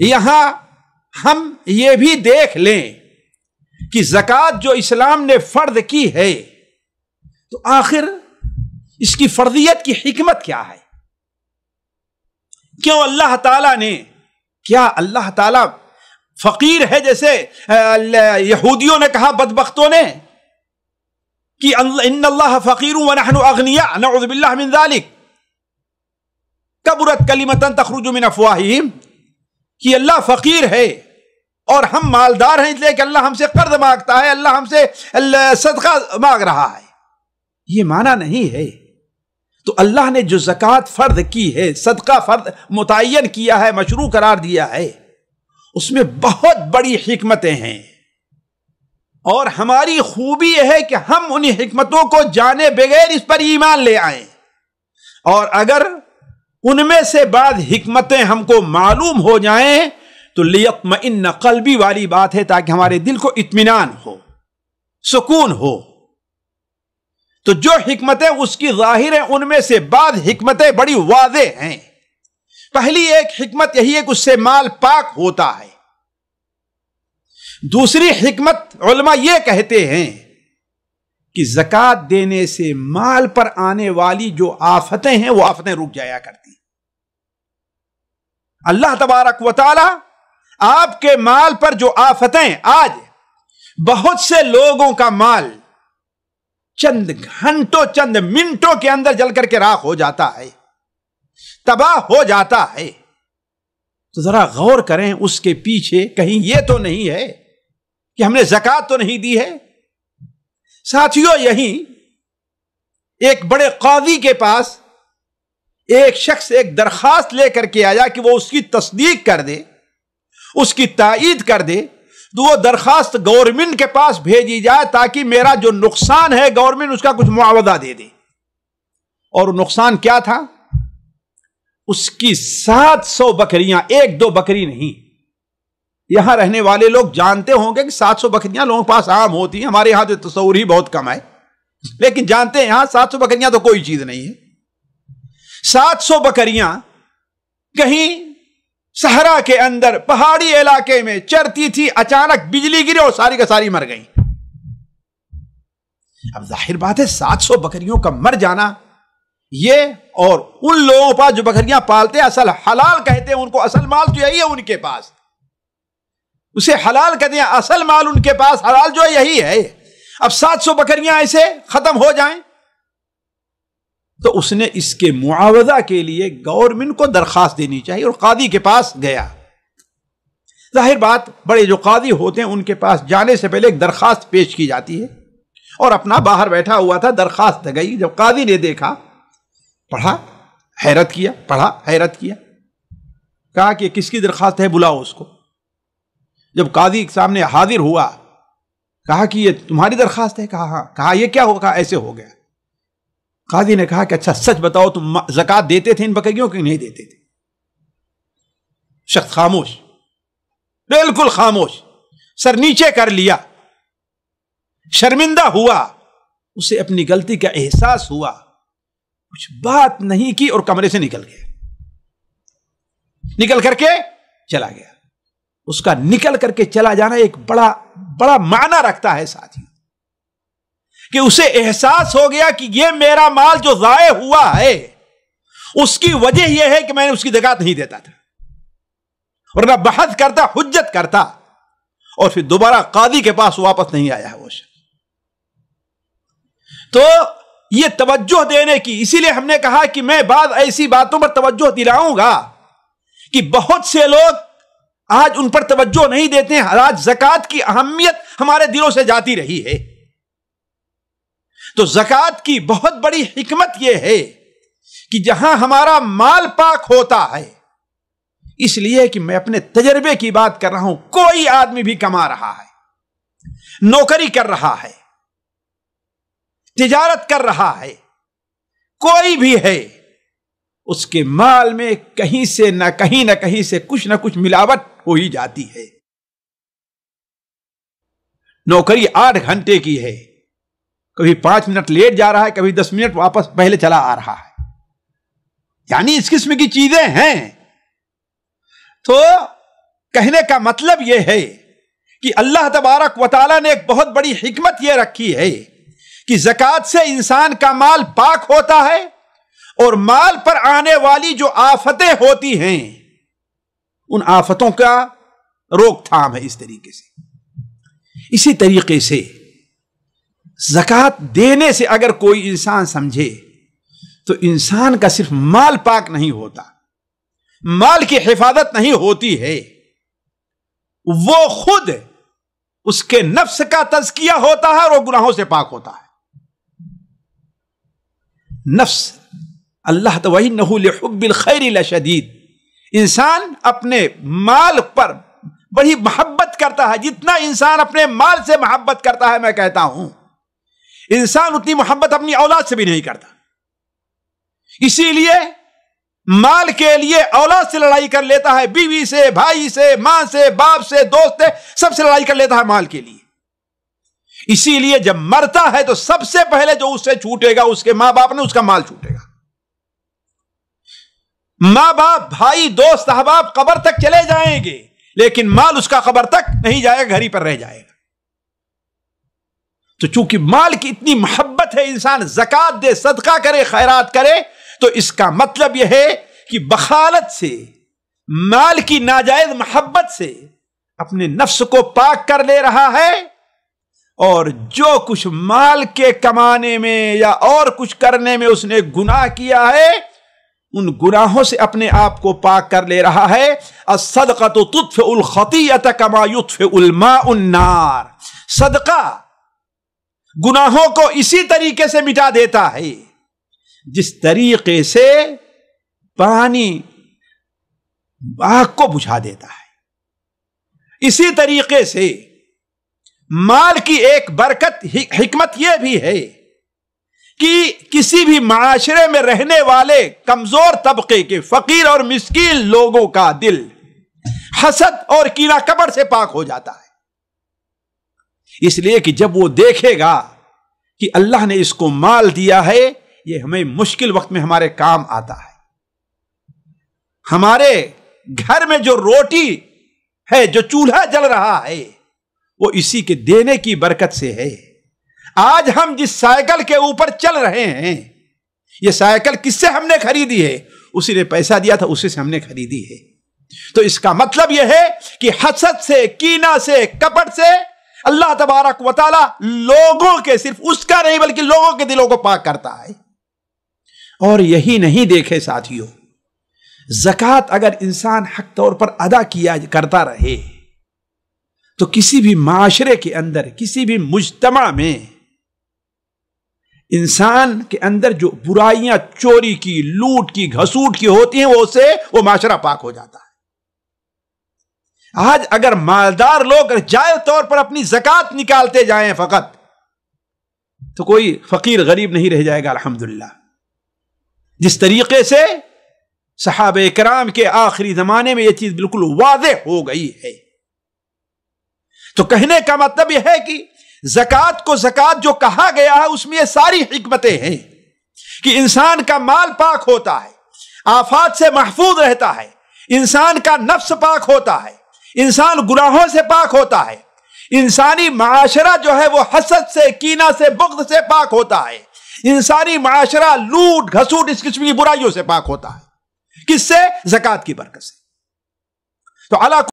यहां हम ये भी देख लें कि जक़ात जो इस्लाम ने फर्द की है तो आखिर इसकी फर्जियत की हिकमत क्या है क्यों अल्लाह ताला ने क्या अल्लाह ताला फकीर है जैसे यहूदियों ने कहा बदबख्तों ने कि इन अल्लाह फकीर वनहन अगनिया नबिल्लामिन कबरत कलीमतन तखरुजुमिन अफवाहिम कि अल्लाह फकीर है और हम मालदार हैं इसलिए कि अल्लाह हमसे कर्ज मांगता है अल्लाह हमसे सदका मांग रहा है ये माना नहीं है तो अल्लाह ने जो जक़ात फ़र्द की है सदका फ़र्द मुतन किया है मशरू करार दिया है उसमें बहुत बड़ी हमतें हैं और हमारी खूबी यह है कि हम उन हमतों को जाने बगैर इस पर ईमान ले आए और अगर उनमें से बाद हमतें हमको मालूम हो जाएं तो लियतम इन नकलबी वाली बात है ताकि हमारे दिल को इत्मीनान हो सुकून हो तो जो हमतें उसकी जाहिर हैं उनमें से बाद हमतें बड़ी वाजे हैं पहली एक हमत यही है कि उससे माल पाक होता है दूसरी हमत उलमा ये कहते हैं कि जक़ात देने से माल पर आने वाली जो आफतें हैं वो आफतें रुक जाया करती अल्लाह तबारक वाली आपके माल पर जो आफतें आज बहुत से लोगों का माल चंद घंटों चंद मिनटों के अंदर जल करके राख हो जाता है तबाह हो जाता है तो जरा गौर करें उसके पीछे कहीं यह तो नहीं है कि हमने जक़ात तो नहीं दी है साथियों यही एक बड़े कौदी के पास एक शख्स एक दरखास्त लेकर के आया कि वो उसकी तस्दीक कर दे उसकी तईद कर दे तो वो दरखास्त गवर्नमेंट के पास भेजी जाए ताकि मेरा जो नुकसान है गवर्नमेंट उसका कुछ मुआवजा दे दे और नुकसान क्या था उसकी सात सौ बकरियां एक दो बकरी नहीं यहां रहने वाले लोग जानते होंगे कि सात सौ बकरियां लोगों के पास आम होती हैं हमारे यहां तो तस्वूर ही बहुत कम है लेकिन जानते हैं यहां सात सौ बकरियां तो कोई चीज नहीं है सात सौ बकरियां कहीं सहरा के अंदर पहाड़ी इलाके में चरती थी अचानक बिजली गिरी और सारी का सारी मर गई अब जाहिर बात है सात सौ बकरियों का मर जाना ये और उन लोगों पास जो बकरियां पालते हैं असल हलाल कहते हैं उनको असल माल तो यही है उनके पास उसे हलाल कहते हैं असल माल उनके पास हलाल जो है यही है अब सात सौ बकरियां ऐसे खत्म हो जाएं तो उसने इसके मुआवजा के लिए गवर्नमेंट को दरख्वास्त देनी चाहिए और कादी के पास गया जाहिर बात बड़े जो कादी होते हैं उनके पास जाने से पहले एक दरख्वास्त पेश की जाती है और अपना बाहर बैठा हुआ था दरख्वास्त गई जब कादी ने देखा पढ़ा हैरत किया पढ़ा हैरत किया कहा कि किसकी दरख्वास्त है बुलाओ उसको जब कादी के सामने हाजिर हुआ कहा कि ये तुम्हारी दरख्वास्त है कहा हाँ कहा यह क्या होगा ऐसे हो गया काजी ने कहा कि अच्छा सच बताओ तुम जक़ात देते थे इन बकरियों की नहीं देते थे शख्स खामोश बिल्कुल खामोश सर नीचे कर लिया शर्मिंदा हुआ उसे अपनी गलती का एहसास हुआ कुछ बात नहीं की और कमरे से निकल गया निकल करके चला गया उसका निकल करके चला जाना एक बड़ा बड़ा माना रखता है साथियों कि उसे एहसास हो गया कि यह मेरा माल जो ज़ाय हुआ है उसकी वजह यह है कि मैंने उसकी जगात नहीं देता था और ना बहस करता हुज्जत करता और फिर दोबारा कादी के पास वापस नहीं आया है वो शख्स तो ये तवज्जो देने की इसीलिए हमने कहा कि मैं बाद ऐसी बातों पर तवज्जो दिलाऊंगा कि बहुत से लोग आज उन पर तवज्जो नहीं देते हैं आज जक़ात की अहमियत हमारे दिलों से जाती रही है तो जक़ात की बहुत बड़ी हिकमत यह है कि जहां हमारा माल पाक होता है इसलिए कि मैं अपने तजर्बे की बात कर रहा हूं कोई आदमी भी कमा रहा है नौकरी कर रहा है तिजारत कर रहा है कोई भी है उसके माल में कहीं से ना कहीं ना कहीं से कुछ ना कुछ मिलावट हो ही जाती है नौकरी आठ घंटे की है कभी पांच मिनट लेट जा रहा है कभी दस मिनट वापस पहले चला आ रहा है यानी इस किस्म की चीजें हैं तो कहने का मतलब यह है कि अल्लाह तबारक वाली ने एक बहुत बड़ी हिकमत यह रखी है कि जक़ात से इंसान का माल पाक होता है और माल पर आने वाली जो आफतें होती हैं उन आफतों का रोकथाम है इस तरीके से इसी तरीके से जक़ात देने से अगर कोई इंसान समझे तो इंसान का सिर्फ माल पाक नहीं होता माल की हिफाजत नहीं होती है वो खुद उसके नफ्स का तजकिया होता है और वो गुनाहों से पाक होता है नफ्स अल्लाह तो वही नहुल खैर शदीद इंसान अपने माल पर बड़ी मोहब्बत करता है जितना इंसान अपने माल से मोहब्बत करता है मैं कहता हूं इंसान उतनी मोहब्बत अपनी औलाद से भी नहीं करता इसीलिए माल के लिए औलाद से लड़ाई कर लेता है बीवी से भाई से मां से बाप से दोस्त से सबसे लड़ाई कर लेता है माल के लिए इसीलिए जब मरता है तो सबसे पहले जो उससे छूटेगा उसके मां बाप ने उसका माल छूटेगा मां बाप भाई दोस्त अहबाब कबर तक चले जाएंगे लेकिन माल उसका कबर तक नहीं जाएगा घर ही पर रह जाएगा तो चूंकि माल की इतनी मोहब्बत है इंसान जक़ात दे सदका करे खैरात करे तो इसका मतलब यह है कि बखालत से माल की नाजायज मोहब्बत से अपने नफ्स को पाक कर ले रहा है और जो कुछ माल के कमाने में या और कुछ करने में उसने गुनाह किया है उन गुनाहों से अपने आप को पाक कर ले रहा है असदका तो तुत्फ उल खती कमा युत्फ उलमा उन्नार सदका गुनाहों को इसी तरीके से मिटा देता है जिस तरीके से पानी आग को बुझा देता है इसी तरीके से माल की एक बरकत हिकमत यह भी है कि किसी भी माशरे में रहने वाले कमजोर तबके के फकीर और मिस्कीन लोगों का दिल हसद और कीड़ा कबर से पाक हो जाता है इसलिए कि जब वो देखेगा कि अल्लाह ने इसको माल दिया है ये हमें मुश्किल वक्त में हमारे काम आता है हमारे घर में जो रोटी है जो चूल्हा जल रहा है वो इसी के देने की बरकत से है आज हम जिस साइकिल के ऊपर चल रहे हैं ये साइकिल किससे हमने खरीदी है उसी ने पैसा दिया था उसी से हमने खरीदी है तो इसका मतलब यह है कि हसद से कीना से कपट से अल्लाह तबारक वाला लोगों के सिर्फ उसका नहीं बल्कि लोगों के दिलों को पाक करता है और यही नहीं देखे साथियों जक़ात अगर इंसान हक तौर पर अदा किया करता रहे तो किसी भी माशरे के अंदर किसी भी मुजतम में इंसान के अंदर जो बुराइयां चोरी की लूट की घसूट की होती हैं वो उसे वो माशरा पाक हो जाता है आज अगर मालदार लोग जायज तौर पर अपनी जक़ात निकालते जाएं फ़कत तो कोई फ़कीर गरीब नहीं रह जाएगा अल्हम्दुलिल्लाह जिस तरीके से साहब कराम के आखिरी ज़माने में यह चीज़ बिल्कुल वाज हो गई है तो कहने का मतलब यह है कि जक़ात को जक़ात जो कहा गया है उसमें यह सारी हमतें हैं कि इंसान का माल पाक होता है आफात से महफूज रहता है इंसान का नफ्स पाक होता है इंसान गुनाहों से पाक होता है इंसानी माशरा जो है वो हसद से कीना से बुख्त से पाक होता है इंसानी माशरा लूट घसूट इस किस्म की बुराइयों से पाक होता है किससे जक़ात की बरकत से तो अला